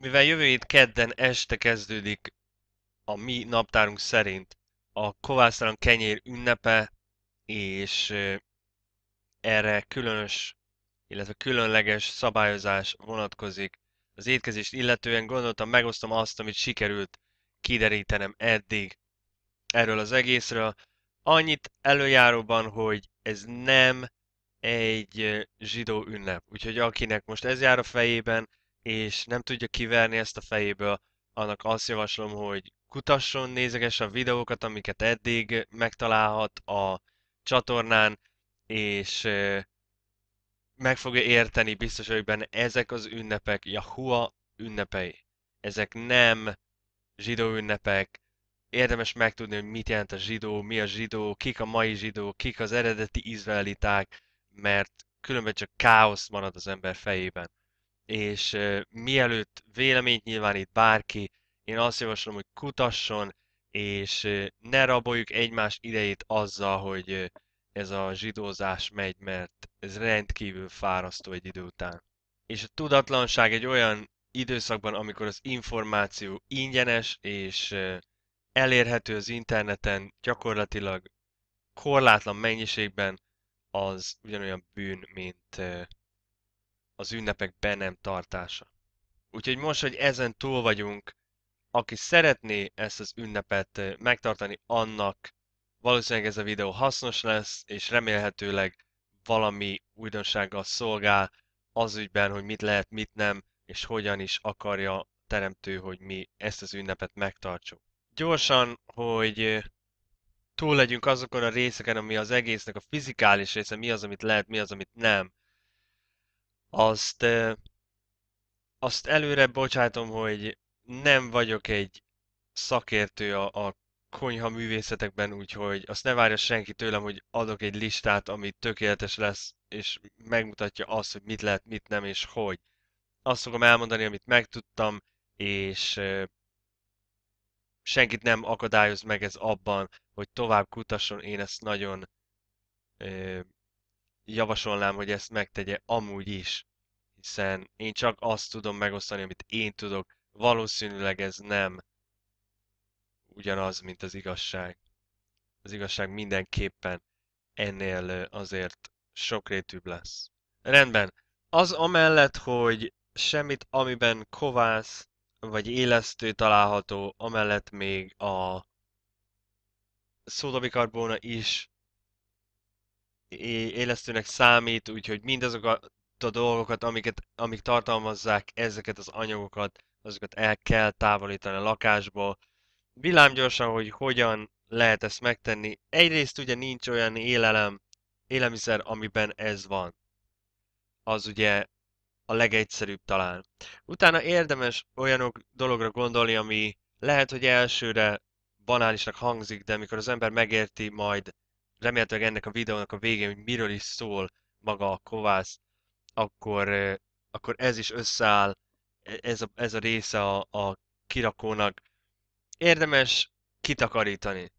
Mivel jövő hét kedden este kezdődik a mi naptárunk szerint a kovásztalan kenyér ünnepe, és erre különös, illetve különleges szabályozás vonatkozik. Az étkezést illetően gondoltam, megosztom azt, amit sikerült kiderítenem eddig erről az egészről. Annyit előjáróban, hogy ez nem egy zsidó ünnep. Úgyhogy akinek most ez jár a fejében, és nem tudja kiverni ezt a fejéből, annak azt javaslom, hogy kutasson, nézeges a videókat, amiket eddig megtalálhat a csatornán, és meg fogja érteni, biztos hogy benne, ezek az ünnepek, Yahua ünnepei. Ezek nem zsidó ünnepek, érdemes megtudni, hogy mit jelent a zsidó, mi a zsidó, kik a mai zsidó, kik az eredeti izraeliták, mert különben csak káosz marad az ember fejében és mielőtt véleményt nyilvánít bárki, én azt javaslom, hogy kutasson, és ne raboljuk egymás idejét azzal, hogy ez a zsidózás megy, mert ez rendkívül fárasztó egy idő után. És a tudatlanság egy olyan időszakban, amikor az információ ingyenes és elérhető az interneten gyakorlatilag korlátlan mennyiségben, az ugyanolyan bűn, mint az ünnepek be nem tartása. Úgyhogy most, hogy ezen túl vagyunk, aki szeretné ezt az ünnepet eh, megtartani, annak valószínűleg ez a videó hasznos lesz, és remélhetőleg valami újdonsággal szolgál az ügyben, hogy mit lehet, mit nem, és hogyan is akarja teremtő, hogy mi ezt az ünnepet megtartsuk. Gyorsan, hogy eh, túl legyünk azokon a részeken, ami az egésznek a fizikális része, mi az, amit lehet, mi az, amit nem azt, azt előre bocsátom, hogy nem vagyok egy szakértő a, a konyha művészetekben, úgyhogy azt ne várja senki tőlem, hogy adok egy listát, ami tökéletes lesz, és megmutatja azt, hogy mit lehet, mit nem, és hogy. Azt fogom elmondani, amit megtudtam, és senkit nem akadályoz meg ez abban, hogy tovább kutasson, én ezt nagyon javasolnám, hogy ezt megtegye amúgy is hiszen én csak azt tudom megosztani, amit én tudok. Valószínűleg ez nem ugyanaz, mint az igazság. Az igazság mindenképpen ennél azért sokrétűbb lesz. Rendben. Az amellett, hogy semmit, amiben kovász vagy élesztő található, amellett még a szódabikarbóna is élesztőnek számít, úgyhogy mindazok a a dolgokat, amiket, amik tartalmazzák ezeket az anyagokat, azokat el kell távolítani a lakásból. gyorsan, hogy hogyan lehet ezt megtenni. Egyrészt ugye nincs olyan élelem, élelmiszer, amiben ez van. Az ugye a legegyszerűbb talán. Utána érdemes olyanok dologra gondolni, ami lehet, hogy elsőre banálisnak hangzik, de mikor az ember megérti majd remélhetőleg ennek a videónak a végén, hogy miről is szól maga a kovász, akkor, akkor ez is összeáll, e, ez a, ez a része a, a kirakónak. Érdemes kitakarítani,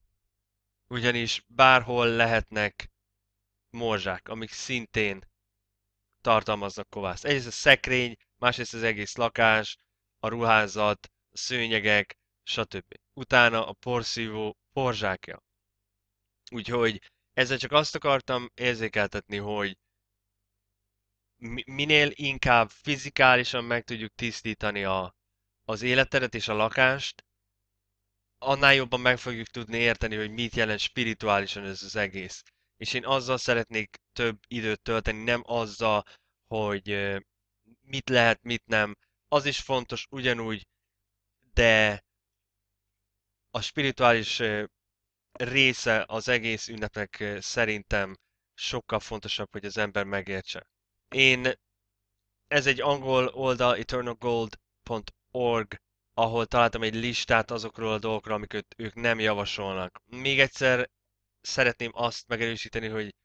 ugyanis bárhol lehetnek morzsák, amik szintén tartalmaznak kovászt. Egyrészt a szekrény, másrészt az egész lakás, a ruházat, a szőnyegek, stb. Utána a porszívó porzsákja. Úgyhogy ezzel csak azt akartam érzékeltetni, hogy minél inkább fizikálisan meg tudjuk tisztítani a, az életedet és a lakást, annál jobban meg fogjuk tudni érteni, hogy mit jelent spirituálisan ez az egész. És én azzal szeretnék több időt tölteni, nem azzal, hogy mit lehet, mit nem. Az is fontos ugyanúgy, de a spirituális része az egész ünnepnek szerintem sokkal fontosabb, hogy az ember megértse. Én, ez egy angol oldal, eternalgold.org, ahol találtam egy listát azokról a dolgokról, amiket ők nem javasolnak. Még egyszer szeretném azt megerősíteni, hogy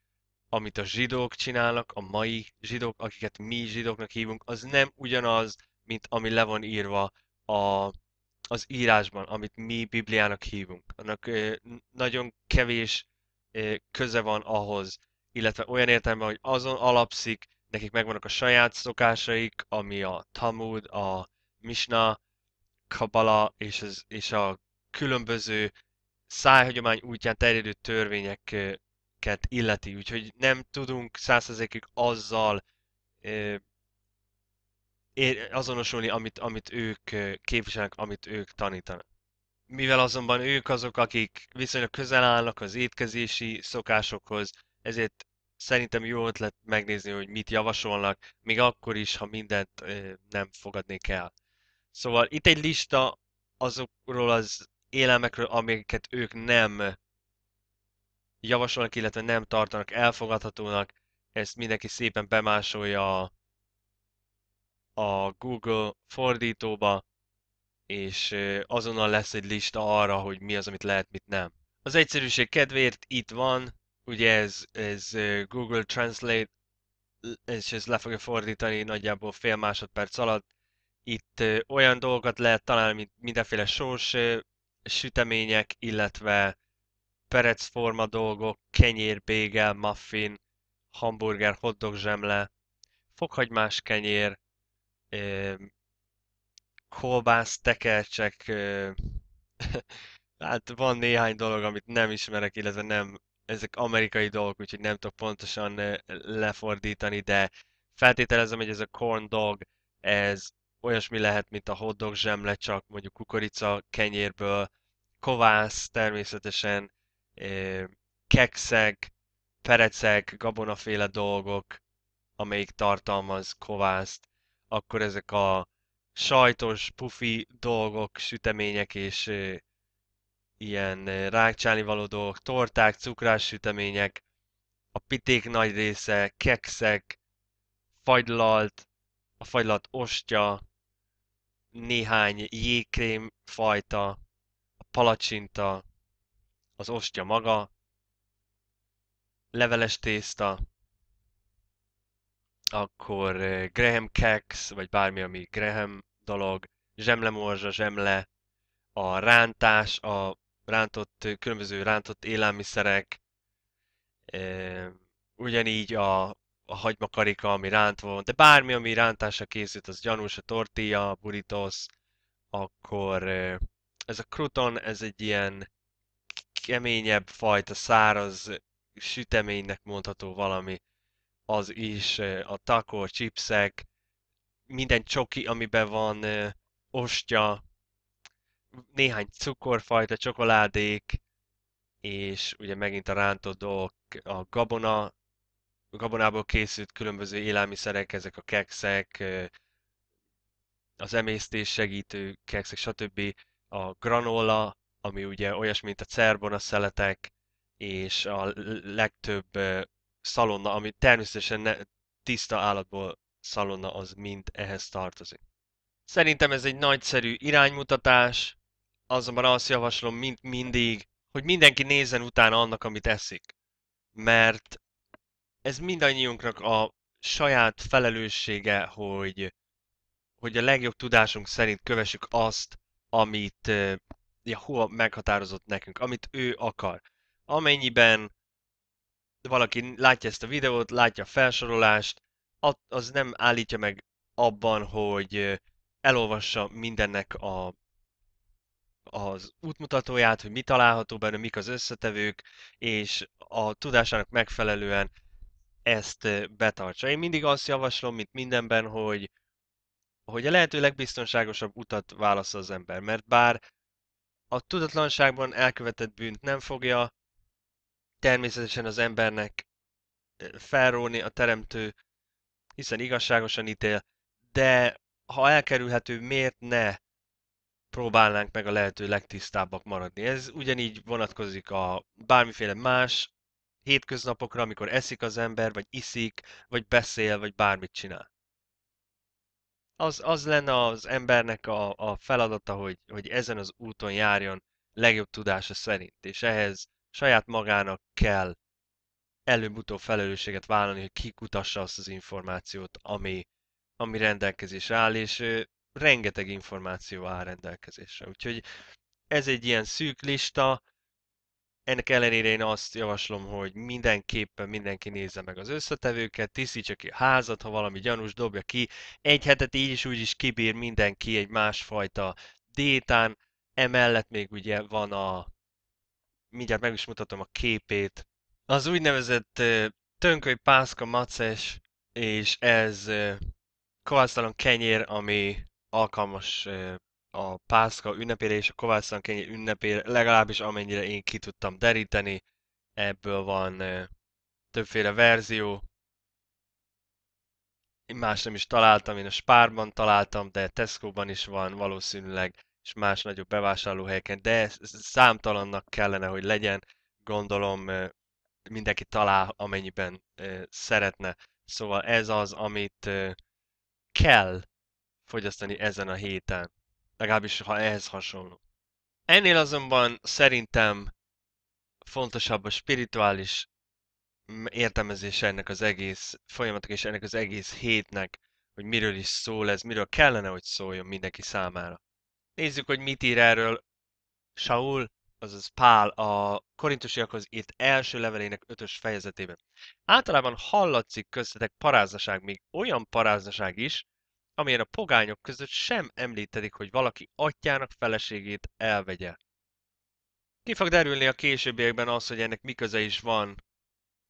amit a zsidók csinálnak, a mai zsidók, akiket mi zsidóknak hívunk, az nem ugyanaz, mint ami le van írva a, az írásban, amit mi Bibliának hívunk. Annak ö, nagyon kevés ö, köze van ahhoz, illetve olyan értelemben, hogy azon alapszik, nekik megvannak a saját szokásaik, ami a Talmud, a Misna, Kabala és, az, és a különböző szájhagyomány útján terjedő törvényeket illeti, úgyhogy nem tudunk százszerzékig azzal ö, azonosulni, amit, amit ők képviselnek, amit ők tanítanak. Mivel azonban ők azok, akik viszonylag közel állnak az étkezési szokásokhoz, ezért szerintem jó ötlet megnézni, hogy mit javasolnak, még akkor is, ha mindent nem fogadnék el. Szóval itt egy lista azokról az élelmekről, amiket ők nem javasolnak, illetve nem tartanak elfogadhatónak. Ezt mindenki szépen bemásolja a, Google fordítóba, és azonnal lesz egy lista arra, hogy mi az, amit lehet, mit nem. Az egyszerűség kedvéért itt van, ugye ez, ez Google Translate, és ez le fogja fordítani nagyjából fél másodperc alatt. Itt olyan dolgokat lehet találni, mint mindenféle sós sütemények, illetve perecforma dolgok, kenyér, bégel, muffin, hamburger, hotdog zsemle, fokhagymás kenyér, kolbász, tekercsek, hát van néhány dolog, amit nem ismerek, illetve nem ezek amerikai dolgok, úgyhogy nem tudok pontosan lefordítani, de feltételezem, hogy ez a corn dog, ez olyasmi lehet, mint a hot dog zsemle, csak mondjuk kukorica kenyérből, kovász természetesen, kekszek, perecek, gabonaféle dolgok, amelyik tartalmaz kovászt, akkor ezek a sajtos, pufi dolgok, sütemények és ilyen eh, rákcsálni való dolgok, torták, cukrás sütemények, a piték nagy része, kekszek, fagylalt, a fagylalt ostya, néhány jégkrém fajta, a palacsinta, az ostya maga, leveles tészta, akkor eh, Graham keks, vagy bármi, ami Graham dolog, zsemlemorzsa, zsemle, a rántás, a rántott, különböző rántott élelmiszerek, ugyanígy a, a hagymakarika, ami rántva volt, de bármi, ami rántásra készült, az gyanús, a tortilla, a burritos, akkor ez a kruton, ez egy ilyen keményebb fajta száraz süteménynek mondható valami, az is a taco, a chipsek, minden csoki, amiben van ostya, néhány cukorfajta, csokoládék, és ugye megint a rántott dolgok, a gabona, a gabonából készült különböző élelmiszerek, ezek a kekszek, az emésztés segítő kekszek, stb. A granola, ami ugye olyasmi, mint a cerbona szeletek, és a legtöbb szalonna, ami természetesen ne, tiszta állatból szalonna, az mind ehhez tartozik. Szerintem ez egy nagyszerű iránymutatás, azonban azt javaslom mint mindig, hogy mindenki nézzen utána annak, amit eszik. Mert ez mindannyiunknak a saját felelőssége, hogy, hogy a legjobb tudásunk szerint kövessük azt, amit hova meghatározott nekünk, amit ő akar. Amennyiben valaki látja ezt a videót, látja a felsorolást, az nem állítja meg abban, hogy elolvassa mindennek a, az útmutatóját, hogy mi található benne, mik az összetevők, és a tudásának megfelelően ezt betartsa. Én mindig azt javaslom, mint mindenben, hogy, hogy a lehető legbiztonságosabb utat válasz az ember, mert bár a tudatlanságban elkövetett bűnt nem fogja természetesen az embernek felróni a teremtő, hiszen igazságosan ítél, de ha elkerülhető, miért ne próbálnánk meg a lehető legtisztábbak maradni. Ez ugyanígy vonatkozik a bármiféle más hétköznapokra, amikor eszik az ember, vagy iszik, vagy beszél, vagy bármit csinál. Az, az lenne az embernek a, a feladata, hogy, hogy ezen az úton járjon legjobb tudása szerint, és ehhez saját magának kell előbb-utóbb felelősséget vállalni, hogy kikutassa azt az információt, ami ami rendelkezésre áll, és rengeteg információ áll rendelkezésre. Úgyhogy ez egy ilyen szűk lista, ennek ellenére én azt javaslom, hogy mindenképpen mindenki nézze meg az összetevőket, tisztítsa ki a házat, ha valami gyanús, dobja ki. Egy hetet így is úgy is kibír mindenki egy másfajta détán, emellett még ugye van a, mindjárt meg is mutatom a képét, az úgynevezett tönköly pászka maces, és ez kovásztalan kenyér, ami alkalmas a pászka ünnepére, és a kovásztalan kenyér ünnepére, legalábbis amennyire én ki tudtam deríteni, ebből van többféle verzió. Én más nem is találtam, én a Spárban találtam, de Tesco-ban is van valószínűleg, és más nagyobb bevásárlóhelyeken, de számtalannak kellene, hogy legyen. Gondolom mindenki talál, amennyiben szeretne. Szóval ez az, amit kell fogyasztani ezen a héten. Legalábbis, ha ehhez hasonló. Ennél azonban szerintem fontosabb a spirituális értelmezése ennek az egész folyamatnak és ennek az egész hétnek, hogy miről is szól ez, miről kellene, hogy szóljon mindenki számára. Nézzük, hogy mit ír erről Saul azaz Pál a korintusiakhoz írt első levelének ötös fejezetében. Általában hallatszik köztetek paráznaság, még olyan paráznaság is, amilyen a pogányok között sem említedik, hogy valaki atyának feleségét elvegye. Ki fog derülni a későbbiekben az, hogy ennek miköze is van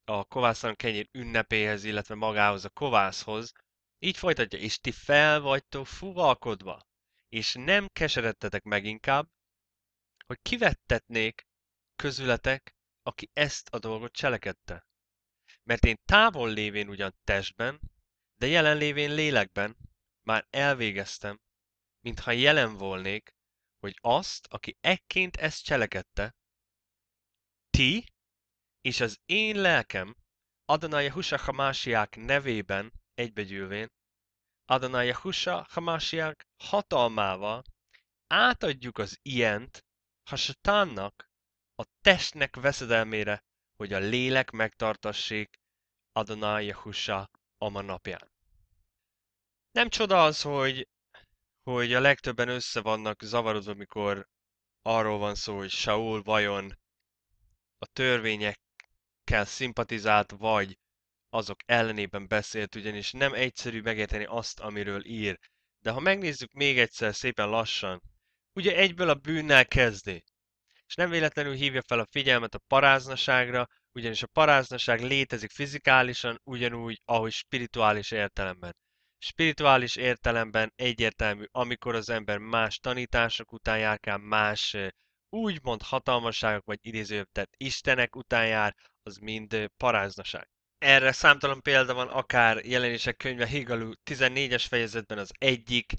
a kovászlan kenyér ünnepéhez, illetve magához a kovászhoz. Így folytatja, és ti fel vagytok fuvalkodva, és nem keseredtetek meg inkább, hogy kivettetnék közületek, aki ezt a dolgot cselekedte. Mert én távol lévén ugyan testben, de jelen lévén lélekben már elvégeztem, mintha jelen volnék, hogy azt, aki ekként ezt cselekedte, ti és az én lelkem Adonai Jehusa Hamásiák nevében egybegyűlvén, Adonai Jehusa Hamásiák hatalmával átadjuk az ilyent ha satánnak a testnek veszedelmére, hogy a lélek megtartassék Adonai Jehusa ma napján. Nem csoda az, hogy, hogy a legtöbben össze vannak zavarodva, mikor arról van szó, hogy Saul vajon a törvényekkel szimpatizált, vagy azok ellenében beszélt, ugyanis nem egyszerű megérteni azt, amiről ír. De ha megnézzük még egyszer szépen lassan, ugye egyből a bűnnel kezdi. És nem véletlenül hívja fel a figyelmet a paráznaságra, ugyanis a paráznaság létezik fizikálisan, ugyanúgy, ahogy spirituális értelemben. Spirituális értelemben egyértelmű, amikor az ember más tanítások után járkál, más úgymond hatalmasságok vagy tehát istenek után jár, az mind paráznaság. Erre számtalan példa van, akár jelenések könyve Higalú 14-es fejezetben az egyik,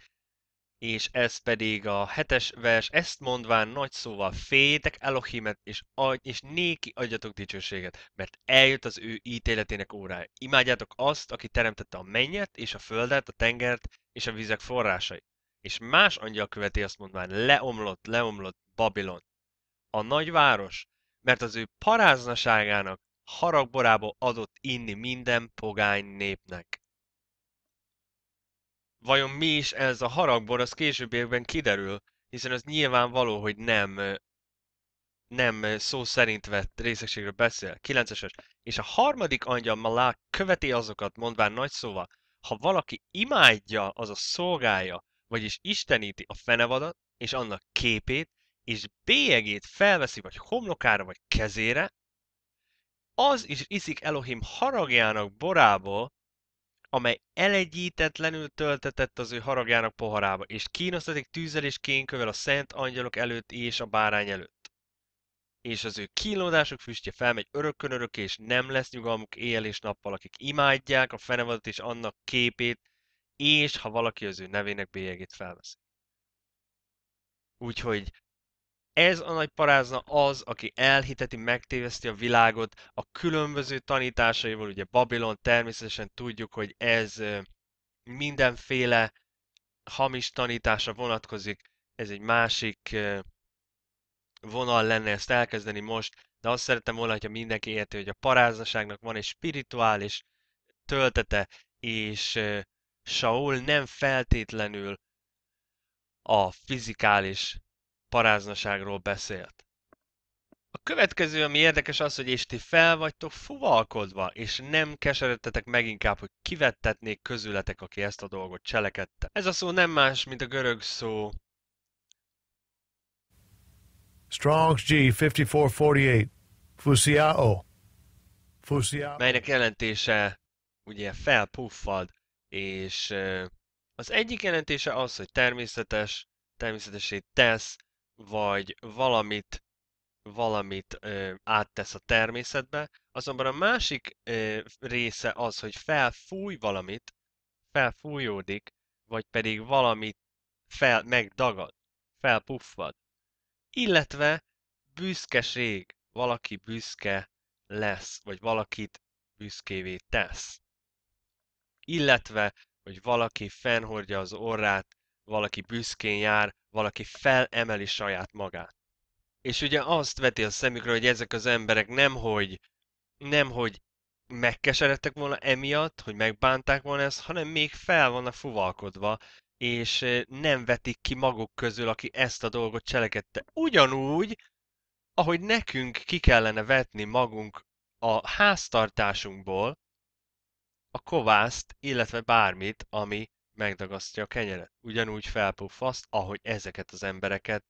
és ez pedig a hetes vers, ezt mondván nagy szóval fétek Elohimet, és, agy, és néki adjatok dicsőséget, mert eljött az ő ítéletének órája. Imádjátok azt, aki teremtette a mennyet, és a földet, a tengert, és a vizek forrásait. És más angyal követi azt mondván, leomlott, leomlott Babilon, a nagyváros, mert az ő paráznaságának haragborából adott inni minden pogány népnek vajon mi is ez a haragból, az évben kiderül, hiszen az nyilvánvaló, hogy nem nem szó szerint vett részegségről beszél, 9 és a harmadik angyal Malá követi azokat, mondván nagy szóval, ha valaki imádja, az a szolgája, vagyis isteníti a fenevadat és annak képét, és bélyegét felveszi vagy homlokára vagy kezére, az is iszik Elohim haragjának borából, amely elegyítetlenül töltetett az ő haragjának poharába, és kínosztatik tűzzel és kénkövel a szent angyalok előtt és a bárány előtt. És az ő kínlódások füstje felmegy örökkön örök, és nem lesz nyugalmuk éjjel és nappal, akik imádják a fenevadat és annak képét, és ha valaki az ő nevének bélyegét felveszi. Úgyhogy ez a nagy parázna az, aki elhiteti, megtéveszti a világot a különböző tanításaival, ugye Babilon természetesen tudjuk, hogy ez mindenféle hamis tanításra vonatkozik, ez egy másik vonal lenne ezt elkezdeni most, de azt szerettem volna, hogyha mindenki érti, hogy a paráznaságnak van egy spirituális töltete, és Saul nem feltétlenül a fizikális paráznaságról beszélt. A következő, ami érdekes az, hogy és ti fel vagytok fuvalkodva, és nem keseredtetek meg inkább, hogy kivettetnék közületek, aki ezt a dolgot cselekedte. Ez a szó nem más, mint a görög szó. Strong's G 5448 Fusiao Fusiao Melynek jelentése ugye felpuffad, és az egyik jelentése az, hogy természetes, természetesé tesz, vagy valamit, valamit ö, áttesz a természetbe, azonban a másik ö, része az, hogy felfúj valamit, felfújódik, vagy pedig valamit fel, megdagad, felpuffad. Illetve büszkeség, valaki büszke lesz, vagy valakit büszkévé tesz. Illetve, hogy valaki fennhordja az orrát valaki büszkén jár, valaki felemeli saját magát. És ugye azt veti a szemükre, hogy ezek az emberek nem hogy, nem hogy megkeseredtek volna emiatt, hogy megbánták volna ezt, hanem még fel vannak fuvalkodva, és eh, nem vetik ki maguk közül, aki ezt a dolgot cselekedte. Ugyanúgy, ahogy nekünk ki kellene vetni magunk a háztartásunkból a kovászt, illetve bármit, ami megdagasztja a kenyeret. Ugyanúgy felpuffaszt, ahogy ezeket az embereket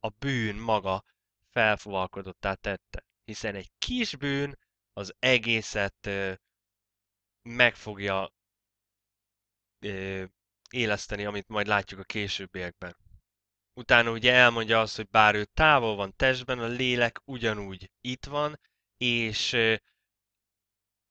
a bűn maga felfogalkodottá tette. Hiszen egy kis bűn az egészet ö, meg fogja ö, éleszteni, amit majd látjuk a későbbiekben. Utána ugye elmondja azt, hogy bár ő távol van testben, a lélek ugyanúgy itt van, és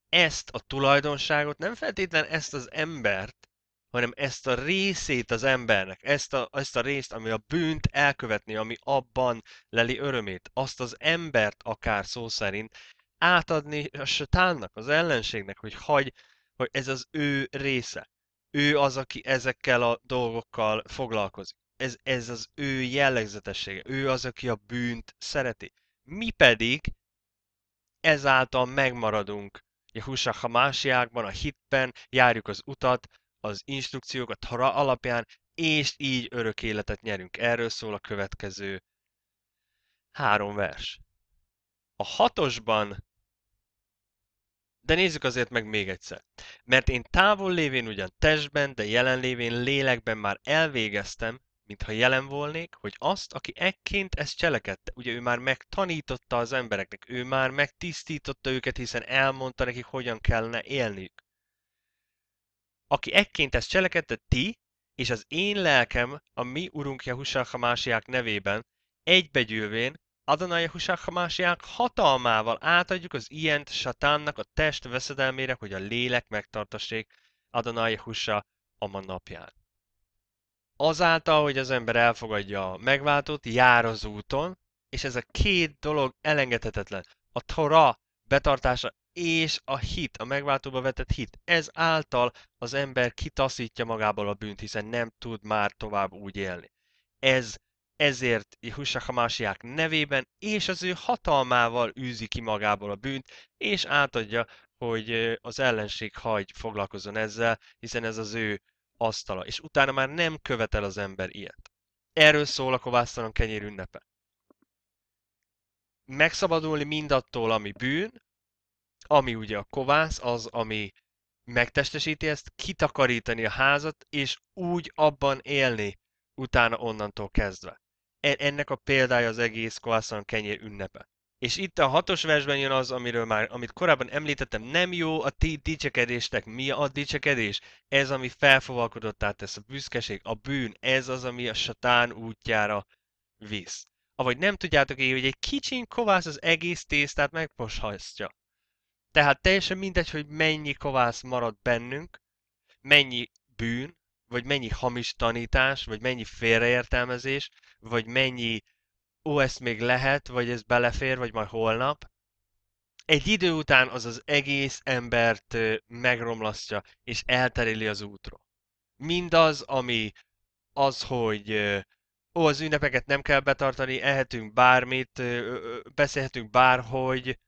ezt a tulajdonságot, nem feltétlen ezt az embert, hanem ezt a részét az embernek, ezt a, ezt a részt, ami a bűnt elkövetni, ami abban leli örömét, azt az embert akár szó szerint átadni a satánnak, az ellenségnek, hogy hagy, hogy ez az ő része. Ő az, aki ezekkel a dolgokkal foglalkozik. Ez, ez az ő jellegzetessége. Ő az, aki a bűnt szereti. Mi pedig ezáltal megmaradunk Jehusa Hamásiákban, a hitben, járjuk az utat, az instrukciók, a Tara alapján, és így örök életet nyerünk. Erről szól a következő három vers. A hatosban, de nézzük azért meg még egyszer. Mert én távol lévén ugyan testben, de jelen lévén lélekben már elvégeztem, mintha jelen volnék, hogy azt, aki ekként ezt cselekedte, ugye ő már megtanította az embereknek, ő már megtisztította őket, hiszen elmondta nekik, hogyan kellene élniük aki ekként ezt cselekedte ti, és az én lelkem a mi urunk Jehusák másiák nevében, egybegyűlvén Adonai Jehusák másiák hatalmával átadjuk az ilyent satánnak a test veszedelmére, hogy a lélek megtartassék Adonai Jehusá a ma napján. Azáltal, hogy az ember elfogadja a megváltót, jár az úton, és ez a két dolog elengedhetetlen. A Torah betartása és a hit, a megváltóba vetett hit. Ez által az ember kitaszítja magából a bűnt, hiszen nem tud már tovább úgy élni. Ez ezért Jehusa Hamásiák nevében és az ő hatalmával űzi ki magából a bűnt, és átadja, hogy az ellenség hagy foglalkozzon ezzel, hiszen ez az ő asztala, és utána már nem követel az ember ilyet. Erről szól a kovásztalan kenyér ünnepe. Megszabadulni mindattól, ami bűn, ami ugye a kovász, az, ami megtestesíti ezt, kitakarítani a házat, és úgy abban élni utána onnantól kezdve. E, ennek a példája az egész kovászon kenyér ünnepe. És itt a hatos versben jön az, amiről már, amit korábban említettem, nem jó a ti dicsekedéstek. Mi a dicsekedés? Ez, ami felfogalkodottá tesz a büszkeség, a bűn, ez az, ami a satán útjára visz. Avagy nem tudjátok így, hogy egy kicsin kovász az egész tésztát megposhatja. Tehát teljesen mindegy, hogy mennyi kovász marad bennünk, mennyi bűn, vagy mennyi hamis tanítás, vagy mennyi félreértelmezés, vagy mennyi ó, ezt még lehet, vagy ez belefér, vagy majd holnap. Egy idő után az az egész embert megromlasztja, és eltereli az útról. Mindaz, ami az, hogy ó, az ünnepeket nem kell betartani, ehetünk bármit, beszélhetünk bárhogy,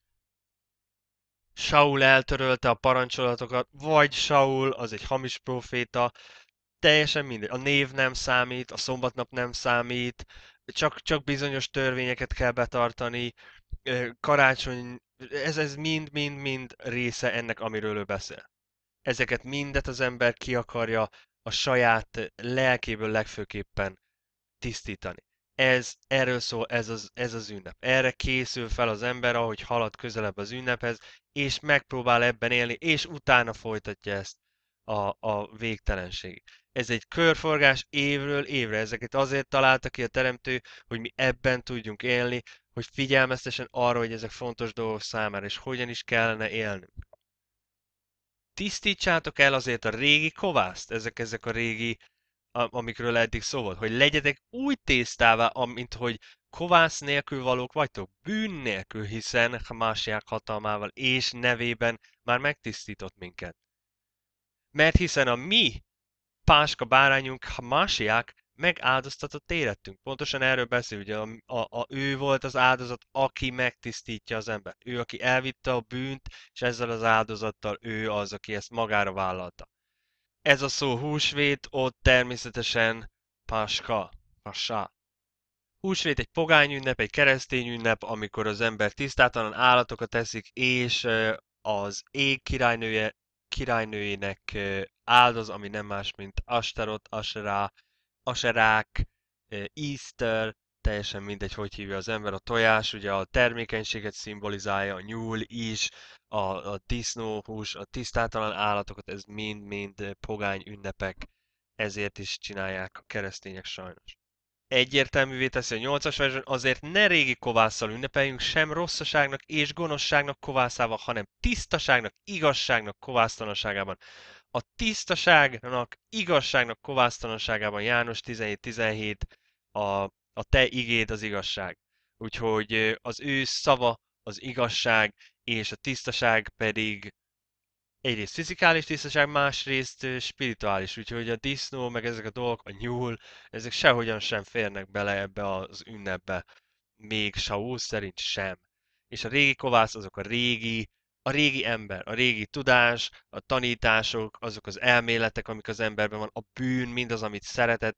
Saul eltörölte a parancsolatokat, vagy Saul az egy hamis proféta, teljesen mindegy. A név nem számít, a szombatnap nem számít, csak, csak bizonyos törvényeket kell betartani, karácsony, ez, ez mind, mind, mind része ennek, amiről ő beszél. Ezeket mindet az ember ki akarja a saját lelkéből legfőképpen tisztítani. Ez, erről szól ez az, ez az ünnep. Erre készül fel az ember, ahogy halad közelebb az ünnephez, és megpróbál ebben élni, és utána folytatja ezt a, a végtelenség. Ez egy körforgás évről évre. Ezeket azért találta ki a teremtő, hogy mi ebben tudjunk élni, hogy figyelmeztesen arra, hogy ezek fontos dolgok számára, és hogyan is kellene élnünk. Tisztítsátok el azért a régi kovászt, ezek, ezek a régi amikről eddig szó volt, hogy legyetek új tésztává, amint hogy kovász nélkül valók vagytok, bűn nélkül, hiszen Hamásiák hatalmával és nevében már megtisztított minket. Mert hiszen a mi páska bárányunk Hamásiák megáldoztatott életünk. Pontosan erről beszél, ugye a, a, a, ő volt az áldozat, aki megtisztítja az embert. Ő, aki elvitte a bűnt, és ezzel az áldozattal ő az, aki ezt magára vállalta. Ez a szó húsvét, ott természetesen páska, pasá. Húsvét egy pogány ünnep, egy keresztény ünnep, amikor az ember tisztátalan állatokat teszik, és az ég királynője, királynőjének áldoz, ami nem más, mint Asterot, Aserá, Aserák, Easter, teljesen mindegy, hogy hívja az ember. A tojás ugye a termékenységet szimbolizálja, a nyúl is, a, a disznóhús, a tisztátalan állatokat, ez mind-mind pogány ünnepek, ezért is csinálják a keresztények sajnos egyértelművé teszi a 8-as azért ne régi kovásszal ünnepeljünk sem rosszaságnak és gonoszságnak kovászával, hanem tisztaságnak, igazságnak kovásztalanságában. A tisztaságnak, igazságnak kovásztalanságában János 17-17 a, a te igéd az igazság. Úgyhogy az ő szava az igazság, és a tisztaság pedig egyrészt fizikális tisztaság, másrészt spirituális, úgyhogy a disznó, meg ezek a dolgok, a nyúl, ezek sehogyan sem férnek bele ebbe az ünnepbe. Még Saul szerint sem. És a régi kovász azok a régi, a régi ember, a régi tudás, a tanítások, azok az elméletek, amik az emberben van, a bűn, mindaz, amit szeretett,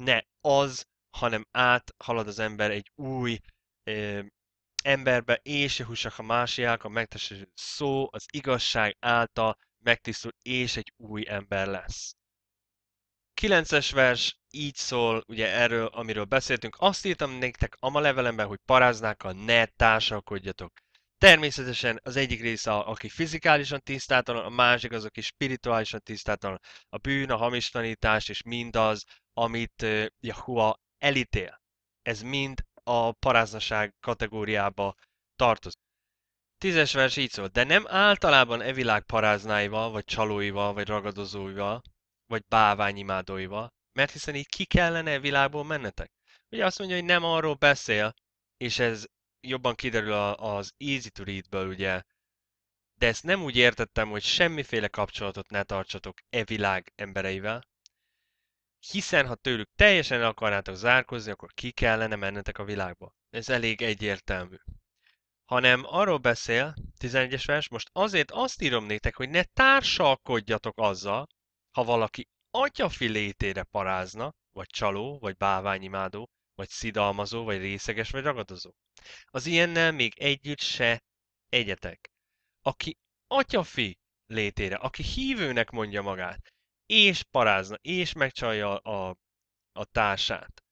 ne az, hanem áthalad az ember egy új, emberbe és Jehusek a a megtestesült szó az igazság által megtisztul és egy új ember lesz. 9-es vers így szól, ugye erről, amiről beszéltünk. Azt írtam nektek ma levelemben, hogy paráznákkal ne társalkodjatok. Természetesen az egyik része, aki fizikálisan tisztátalan, a másik az, aki spirituálisan tisztátalan. A bűn, a hamis tanítás és mindaz, amit Jahua elítél. Ez mind a paráznaság kategóriába tartozik. Tízes vers így szól, de nem általában e világ paráznáival, vagy csalóival, vagy ragadozóival, vagy báványimádóival, mert hiszen így ki kellene e világból mennetek. Ugye azt mondja, hogy nem arról beszél, és ez jobban kiderül az easy to read-ből, ugye, de ezt nem úgy értettem, hogy semmiféle kapcsolatot ne tartsatok e világ embereivel, hiszen ha tőlük teljesen el akarnátok zárkozni, akkor ki kellene mennetek a világba. Ez elég egyértelmű. Hanem arról beszél, 11-es vers, most azért azt írom néktek, hogy ne társalkodjatok azzal, ha valaki atyafi létére parázna, vagy csaló, vagy báványimádó, vagy szidalmazó, vagy részeges, vagy ragadozó. Az ilyennel még együtt se egyetek. Aki atyafi létére, aki hívőnek mondja magát, és parázna, és megcsalja a, a társát,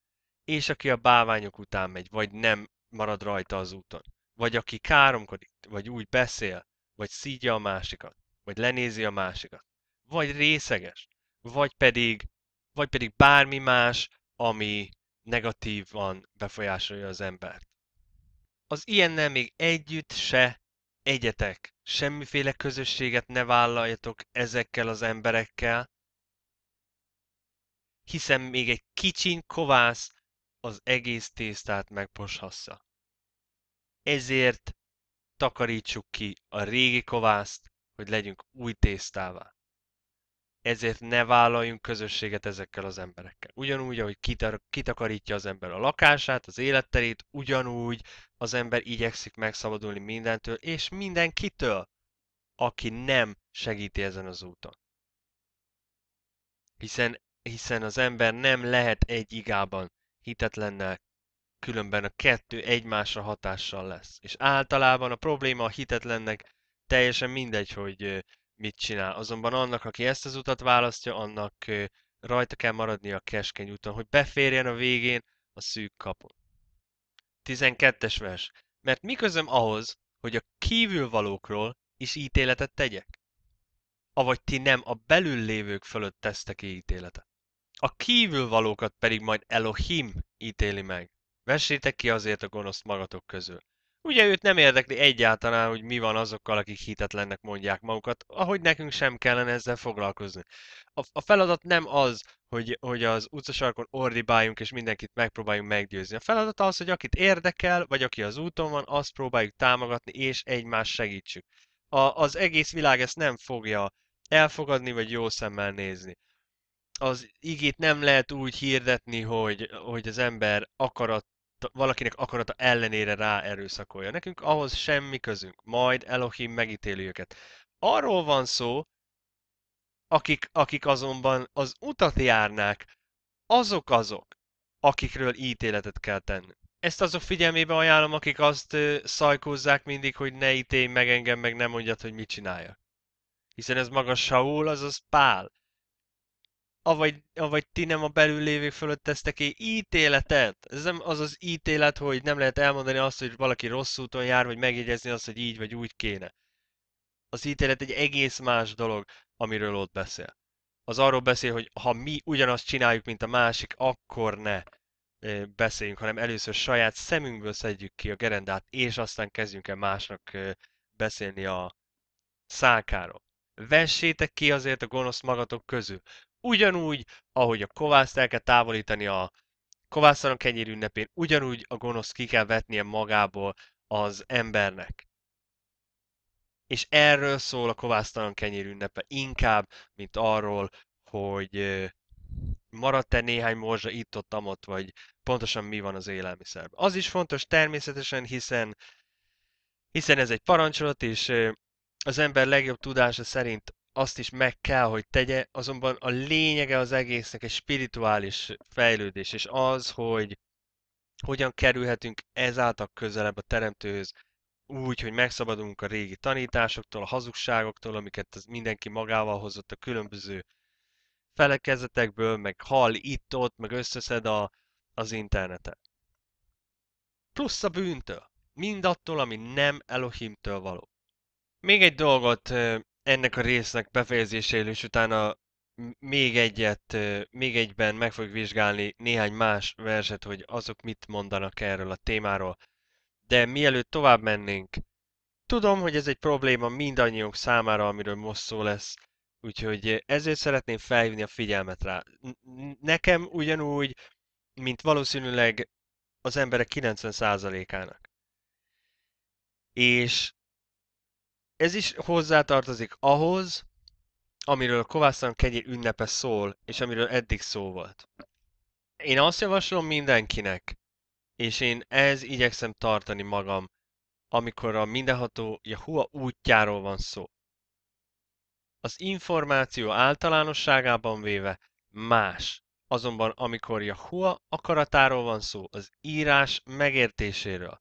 és aki a báványok után megy, vagy nem marad rajta az úton, vagy aki káromkodik, vagy úgy beszél, vagy szídja a másikat, vagy lenézi a másikat, vagy részeges, vagy pedig, vagy pedig bármi más, ami negatívan befolyásolja az embert. Az ilyennel még együtt se egyetek, semmiféle közösséget ne vállaljatok ezekkel az emberekkel, hiszen még egy kicsin kovász az egész tésztát megposhassa. Ezért takarítsuk ki a régi kovászt, hogy legyünk új tésztává. Ezért ne vállaljunk közösséget ezekkel az emberekkel. Ugyanúgy, ahogy kitakarítja az ember a lakását, az életterét, ugyanúgy az ember igyekszik megszabadulni mindentől és mindenkitől, aki nem segíti ezen az úton. Hiszen hiszen az ember nem lehet egy igában hitetlennel, különben a kettő egymásra hatással lesz. És általában a probléma a hitetlennek teljesen mindegy, hogy mit csinál. Azonban annak, aki ezt az utat választja, annak rajta kell maradnia a keskeny úton, hogy beférjen a végén a szűk kapun. 12-es vers. Mert mi közöm ahhoz, hogy a kívülvalókról is ítéletet tegyek? Avagy ti nem a belül lévők fölött tesztek ítéletet? a kívülvalókat pedig majd Elohim ítéli meg. Vessétek ki azért a gonoszt magatok közül. Ugye őt nem érdekli egyáltalán, hogy mi van azokkal, akik hitetlennek mondják magukat, ahogy nekünk sem kellene ezzel foglalkozni. A, a feladat nem az, hogy, hogy az utcasarkon ordibáljunk és mindenkit megpróbáljunk meggyőzni. A feladat az, hogy akit érdekel, vagy aki az úton van, azt próbáljuk támogatni és egymást segítsük. A, az egész világ ezt nem fogja elfogadni vagy jó szemmel nézni az igét nem lehet úgy hirdetni, hogy, hogy az ember akarat, valakinek akarata ellenére erőszakolja. Nekünk ahhoz semmi közünk. Majd Elohim megítéli őket. Arról van szó, akik, akik azonban az utat járnák, azok azok, akikről ítéletet kell tenni. Ezt azok figyelmébe ajánlom, akik azt szajkózzák mindig, hogy ne ítélj meg engem, meg nem mondjad, hogy mit csináljak. Hiszen ez maga Saul, azaz Pál avagy, avagy ti nem a belül lévők fölött tesztek ki ítéletet. Ez nem az az ítélet, hogy nem lehet elmondani azt, hogy valaki rossz úton jár, vagy megjegyezni azt, hogy így vagy úgy kéne. Az ítélet egy egész más dolog, amiről ott beszél. Az arról beszél, hogy ha mi ugyanazt csináljuk, mint a másik, akkor ne beszéljünk, hanem először saját szemünkből szedjük ki a gerendát, és aztán kezdjünk el másnak beszélni a szákáról. Vessétek ki azért a gonosz magatok közül. Ugyanúgy, ahogy a kovászt el kell távolítani a kovászaron kenyér ünnepén, ugyanúgy a gonosz ki kell vetnie magából az embernek. És erről szól a kovásztalan kenyér ünnepe, inkább, mint arról, hogy maradt-e néhány morzsa itt-ott, amott, vagy pontosan mi van az élelmiszerben. Az is fontos természetesen, hiszen, hiszen ez egy parancsolat, és az ember legjobb tudása szerint azt is meg kell, hogy tegye, azonban a lényege az egésznek egy spirituális fejlődés, és az, hogy hogyan kerülhetünk ezáltal közelebb a Teremtőhöz, úgy, hogy megszabadulunk a régi tanításoktól, a hazugságoktól, amiket az mindenki magával hozott a különböző felekezetekből, meg hal itt-ott, meg összeszed a, az internetet. Plusz a bűntől. mind attól, ami nem Elohimtől való. Még egy dolgot ennek a résznek befejezésével és utána még egyet, még egyben meg fogjuk vizsgálni néhány más verset, hogy azok mit mondanak erről a témáról. De mielőtt tovább mennénk, tudom, hogy ez egy probléma mindannyiunk számára, amiről most szó lesz, úgyhogy ezért szeretném felhívni a figyelmet rá. Nekem ugyanúgy, mint valószínűleg az emberek 90%-ának. És ez is hozzátartozik ahhoz, amiről Kovászan kegyér ünnepe szól, és amiről eddig szó volt. Én azt javaslom mindenkinek, és én ez igyekszem tartani magam, amikor a mindenható Yahua útjáról van szó. Az információ általánosságában véve más, azonban amikor Yahua akaratáról van szó, az írás megértéséről,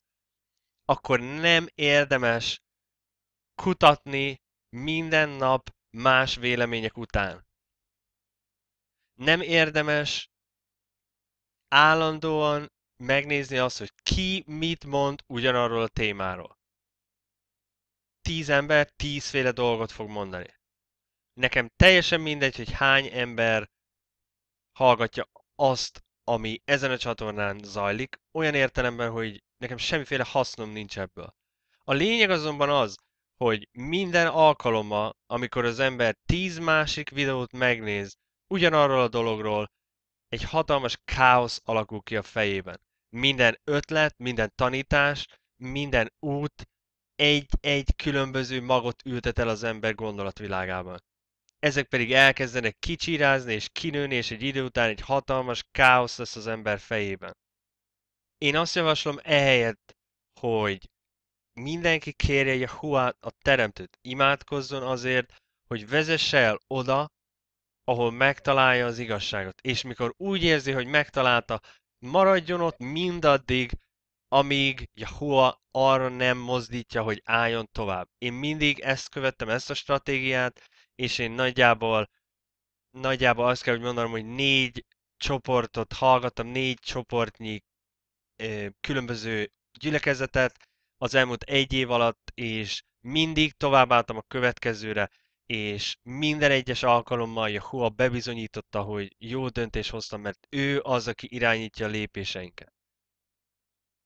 akkor nem érdemes kutatni minden nap más vélemények után. Nem érdemes állandóan megnézni azt, hogy ki mit mond ugyanarról a témáról. Tíz ember tízféle dolgot fog mondani. Nekem teljesen mindegy, hogy hány ember hallgatja azt, ami ezen a csatornán zajlik, olyan értelemben, hogy nekem semmiféle hasznom nincs ebből. A lényeg azonban az, hogy minden alkalommal, amikor az ember tíz másik videót megnéz ugyanarról a dologról, egy hatalmas káosz alakul ki a fejében. Minden ötlet, minden tanítás, minden út egy-egy különböző magot ültet el az ember gondolatvilágában. Ezek pedig elkezdenek kicsirázni és kinőni, és egy idő után egy hatalmas káosz lesz az ember fejében. Én azt javaslom ehelyett, hogy mindenki kérje Jehuát, a Teremtőt, imádkozzon azért, hogy vezesse el oda, ahol megtalálja az igazságot. És mikor úgy érzi, hogy megtalálta, maradjon ott mindaddig, amíg Jahua arra nem mozdítja, hogy álljon tovább. Én mindig ezt követtem, ezt a stratégiát, és én nagyjából, nagyjából azt kell, hogy mondanom, hogy négy csoportot hallgattam, négy csoportnyi ö, különböző gyülekezetet, az elmúlt egy év alatt, és mindig továbbálltam a következőre, és minden egyes alkalommal Jehova bebizonyította, hogy jó döntés hoztam, mert ő az, aki irányítja a lépéseinket.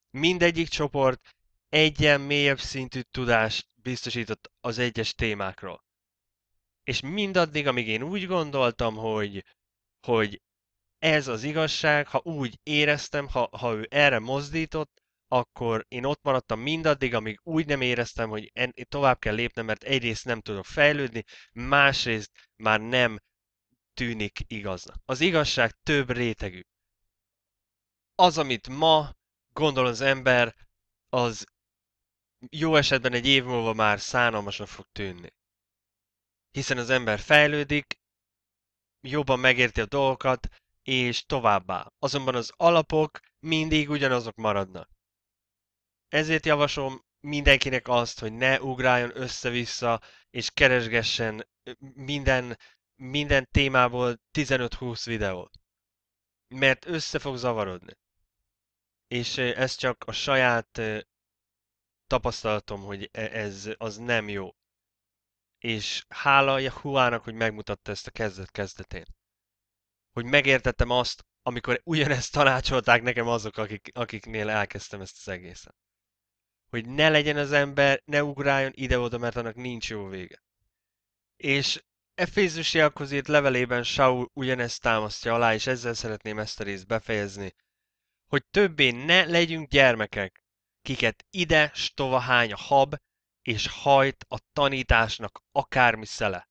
Mindegyik csoport egyen mélyebb szintű tudást biztosított az egyes témákról. És mindaddig, amíg én úgy gondoltam, hogy, hogy ez az igazság, ha úgy éreztem, ha, ha ő erre mozdított, akkor én ott maradtam mindaddig, amíg úgy nem éreztem, hogy en, tovább kell lépnem, mert egyrészt nem tudok fejlődni, másrészt már nem tűnik igaznak. Az igazság több rétegű. Az, amit ma gondol az ember, az jó esetben egy év múlva már szánalmasan fog tűnni. Hiszen az ember fejlődik, jobban megérti a dolgokat, és továbbá. Azonban az alapok mindig ugyanazok maradnak. Ezért javaslom mindenkinek azt, hogy ne ugráljon össze-vissza, és keresgessen minden, minden témából 15-20 videót. Mert össze fog zavarodni. És ez csak a saját tapasztalatom, hogy e, ez az nem jó. És hála a Huának, hogy megmutatta ezt a kezdet-kezdetén. Hogy megértettem azt, amikor ugyanezt tanácsolták nekem azok, akik, akiknél elkezdtem ezt az egészet hogy ne legyen az ember, ne ugráljon ide-oda, mert annak nincs jó vége. És Efézusiakhoz írt levelében Saul ugyanezt támasztja alá, és ezzel szeretném ezt a részt befejezni, hogy többé ne legyünk gyermekek, kiket ide stovahány a hab, és hajt a tanításnak akármi szele.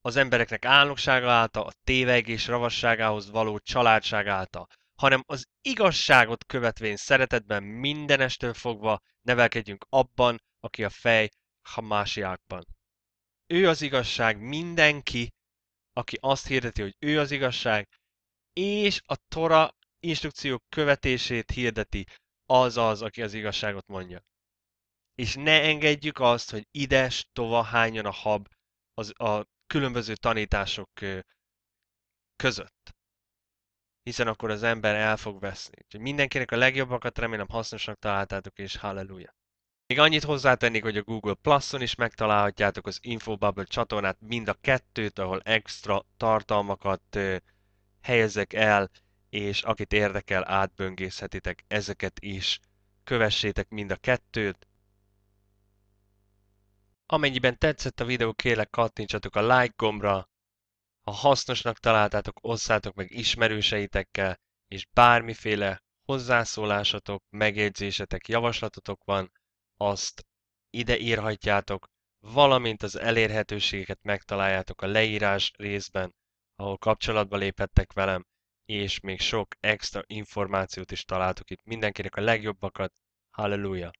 Az embereknek álnoksága által, a tévegés ravasságához való családság által, hanem az igazságot követvén szeretetben mindenestől fogva nevelkedjünk abban, aki a fej Hamásiákban. Ő az igazság mindenki, aki azt hirdeti, hogy ő az igazság, és a Tora instrukciók követését hirdeti az az, aki az igazságot mondja. És ne engedjük azt, hogy ides tova hányan a hab az, a különböző tanítások között hiszen akkor az ember el fog veszni. Úgyhogy mindenkinek a legjobbakat remélem hasznosnak találtátok, és halleluja! Még annyit hozzátennék, hogy a Google Plus-on is megtalálhatjátok az Infobubble csatornát, mind a kettőt, ahol extra tartalmakat helyezek el, és akit érdekel, átböngészhetitek ezeket is. Kövessétek mind a kettőt. Amennyiben tetszett a videó, kérlek kattintsatok a like gombra, ha hasznosnak találtátok, osszátok meg ismerőseitekkel, és bármiféle hozzászólásatok, megjegyzésetek, javaslatotok van, azt ide írhatjátok, valamint az elérhetőségeket megtaláljátok a leírás részben, ahol kapcsolatba léphettek velem, és még sok extra információt is találtok itt. Mindenkinek a legjobbakat, halleluja!